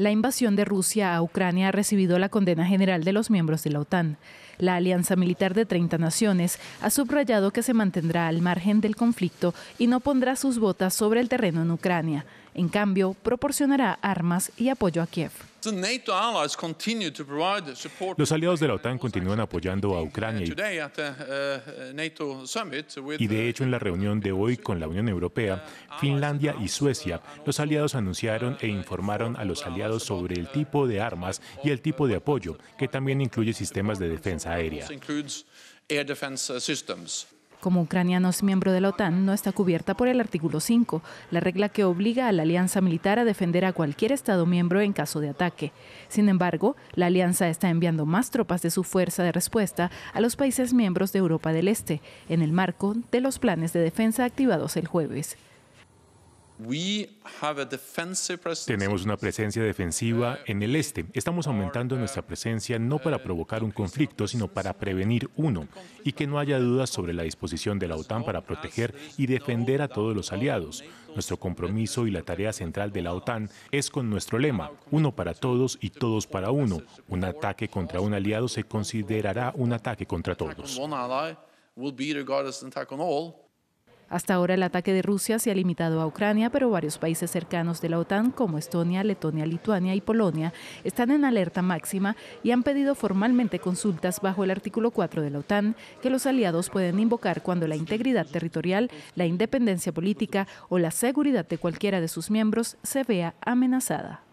La invasión de Rusia a Ucrania ha recibido la condena general de los miembros de la OTAN. La Alianza Militar de 30 Naciones ha subrayado que se mantendrá al margen del conflicto y no pondrá sus botas sobre el terreno en Ucrania en cambio, proporcionará armas y apoyo a Kiev. Los aliados de la OTAN continúan apoyando a Ucrania y uh, de hecho en la reunión de hoy con la Unión Europea, Finlandia y Suecia, los aliados anunciaron e informaron a los aliados sobre el tipo de armas y el tipo de apoyo, que también incluye sistemas de defensa aérea como ucraniano es miembro de la OTAN, no está cubierta por el artículo 5, la regla que obliga a la alianza militar a defender a cualquier Estado miembro en caso de ataque. Sin embargo, la alianza está enviando más tropas de su fuerza de respuesta a los países miembros de Europa del Este, en el marco de los planes de defensa activados el jueves. Tenemos una presencia defensiva en el este. Estamos aumentando nuestra presencia no para provocar un conflicto, sino para prevenir uno, y que no haya dudas sobre la disposición de la OTAN para proteger y defender a todos los aliados. Nuestro compromiso y la tarea central de la OTAN es con nuestro lema, uno para todos y todos para uno. Un ataque contra un aliado se considerará un ataque contra todos. Hasta ahora el ataque de Rusia se ha limitado a Ucrania, pero varios países cercanos de la OTAN, como Estonia, Letonia, Lituania y Polonia, están en alerta máxima y han pedido formalmente consultas bajo el artículo 4 de la OTAN que los aliados pueden invocar cuando la integridad territorial, la independencia política o la seguridad de cualquiera de sus miembros se vea amenazada.